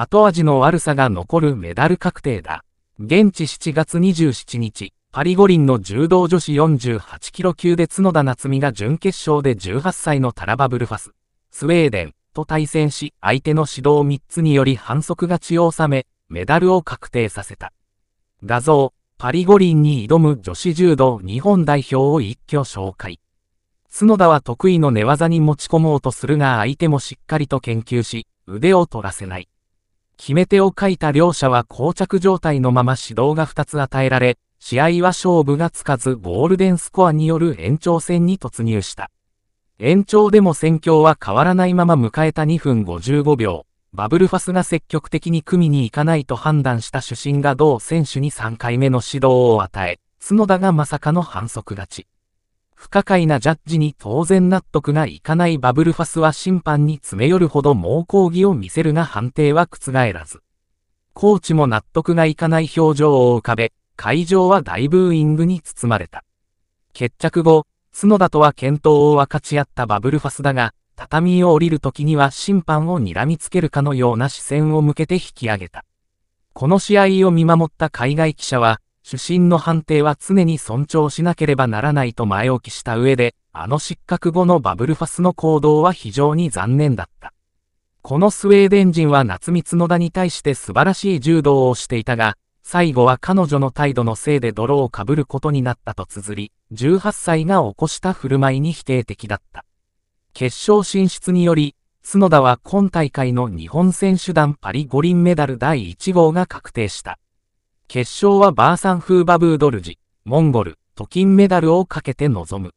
後味の悪さが残るメダル確定だ。現地7月27日、パリ五輪の柔道女子48キロ級で角田夏美が準決勝で18歳のタラバブルファス、スウェーデンと対戦し、相手の指導3つにより反則勝ちを収め、メダルを確定させた。画像、パリ五輪に挑む女子柔道日本代表を一挙紹介。角田は得意の寝技に持ち込もうとするが相手もしっかりと研究し、腕を取らせない。決め手を書いた両者は膠着状態のまま指導が2つ与えられ、試合は勝負がつかずゴールデンスコアによる延長戦に突入した。延長でも戦況は変わらないまま迎えた2分55秒、バブルファスが積極的に組みに行かないと判断した主審が同選手に3回目の指導を与え、角田がまさかの反則勝ち。不可解なジャッジに当然納得がいかないバブルファスは審判に詰め寄るほど猛抗議を見せるが判定は覆らず。コーチも納得がいかない表情を浮かべ、会場は大ブーイングに包まれた。決着後、角田とは検討を分かち合ったバブルファスだが、畳を降りる時には審判を睨みつけるかのような視線を向けて引き上げた。この試合を見守った海外記者は、主審の判定は常に尊重しなければならないと前置きした上で、あの失格後のバブルファスの行動は非常に残念だった。このスウェーデン人は夏光の田に対して素晴らしい柔道をしていたが、最後は彼女の態度のせいで泥をかぶることになったと綴り、18歳が起こした振る舞いに否定的だった。決勝進出により、角田は今大会の日本選手団パリ五輪メダル第1号が確定した。決勝はバーサンフーバブードルジ、モンゴル、と金メダルをかけて臨む。